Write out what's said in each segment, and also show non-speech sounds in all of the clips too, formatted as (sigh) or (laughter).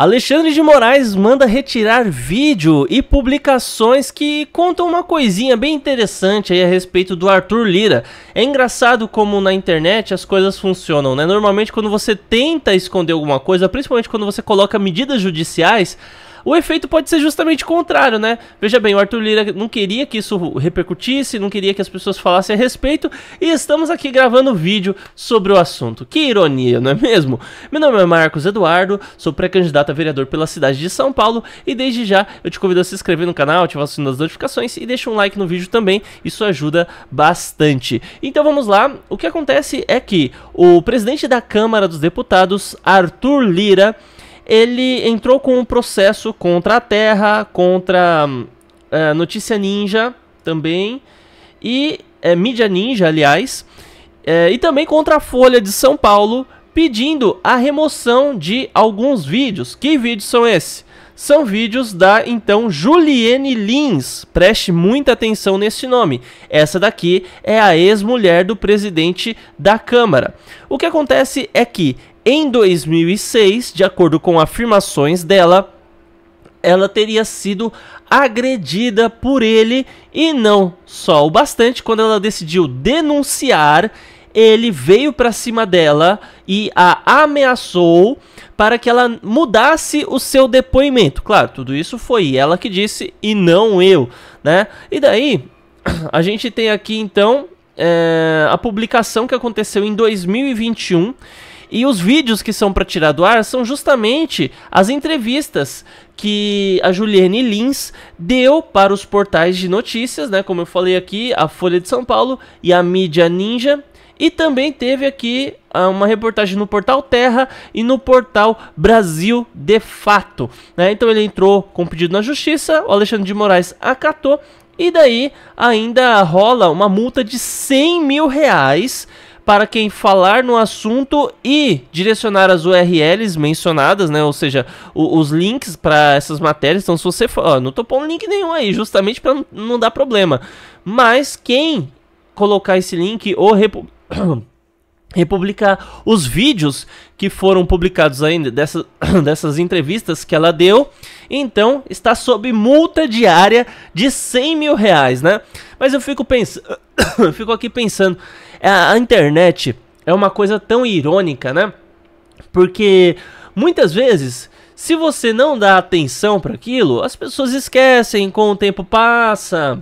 Alexandre de Moraes manda retirar vídeo e publicações que contam uma coisinha bem interessante aí a respeito do Arthur Lira. É engraçado como na internet as coisas funcionam, né? Normalmente quando você tenta esconder alguma coisa, principalmente quando você coloca medidas judiciais, o efeito pode ser justamente contrário, né? Veja bem, o Arthur Lira não queria que isso repercutisse, não queria que as pessoas falassem a respeito, e estamos aqui gravando vídeo sobre o assunto. Que ironia, não é mesmo? Meu nome é Marcos Eduardo, sou pré-candidato a vereador pela cidade de São Paulo, e desde já eu te convido a se inscrever no canal, ativar o sininho das notificações e deixa um like no vídeo também, isso ajuda bastante. Então vamos lá, o que acontece é que o presidente da Câmara dos Deputados, Arthur Lira, ele entrou com um processo contra a Terra, contra a eh, Notícia Ninja também, e é, Mídia Ninja, aliás, é, e também contra a Folha de São Paulo, pedindo a remoção de alguns vídeos. Que vídeos são esses? São vídeos da então Juliane Lins. Preste muita atenção nesse nome. Essa daqui é a ex-mulher do presidente da Câmara. O que acontece é que em 2006, de acordo com afirmações dela, ela teria sido agredida por ele e não só o bastante quando ela decidiu denunciar ele veio para cima dela e a ameaçou para que ela mudasse o seu depoimento. Claro, tudo isso foi ela que disse e não eu, né? E daí (clears throat) a gente tem aqui então é, a publicação que aconteceu em 2021 e os vídeos que são para tirar do ar são justamente as entrevistas que a Juliane Lins deu para os portais de notícias, né? Como eu falei aqui, a Folha de São Paulo e a Mídia Ninja. E também teve aqui ah, uma reportagem no portal Terra e no portal Brasil de Fato. Né? Então ele entrou com pedido na justiça, o Alexandre de Moraes acatou, e daí ainda rola uma multa de 100 mil reais para quem falar no assunto e direcionar as URLs mencionadas, né? Ou seja, o, os links para essas matérias. Então, se você for, ó, não tô pondo link nenhum aí, justamente para não dar problema. Mas quem colocar esse link ou repu (coughs) republicar os vídeos que foram publicados ainda dessas (coughs) dessas entrevistas que ela deu, então está sob multa diária de 100 mil reais, né? Mas eu fico pensando eu (coughs) fico aqui pensando, a, é, a internet é uma coisa tão irônica, né? Porque muitas vezes se você não dá atenção para aquilo, as pessoas esquecem com o tempo passa.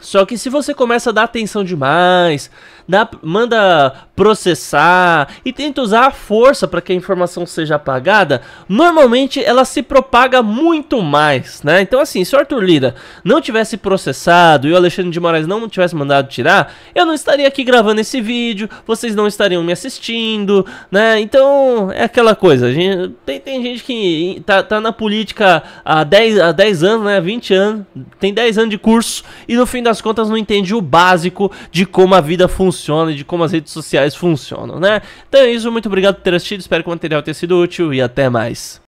Só que se você começa a dar atenção demais, dá, manda processar e tenta usar a força para que a informação seja apagada, normalmente ela se propaga muito mais, né? Então assim, se o Arthur Lira não tivesse processado e o Alexandre de Moraes não tivesse mandado tirar, eu não estaria aqui gravando esse vídeo, vocês não estariam me assistindo, né? Então é aquela coisa, gente, tem, tem gente que tá, tá, na política há 10, há 10 anos, né? 20 anos, tem 10 anos de curso e no fim das contas não entende o básico de como a vida funciona e de como as redes sociais sociais funcionam, né? Então é isso, muito obrigado por ter assistido, espero que o material tenha sido útil e até mais.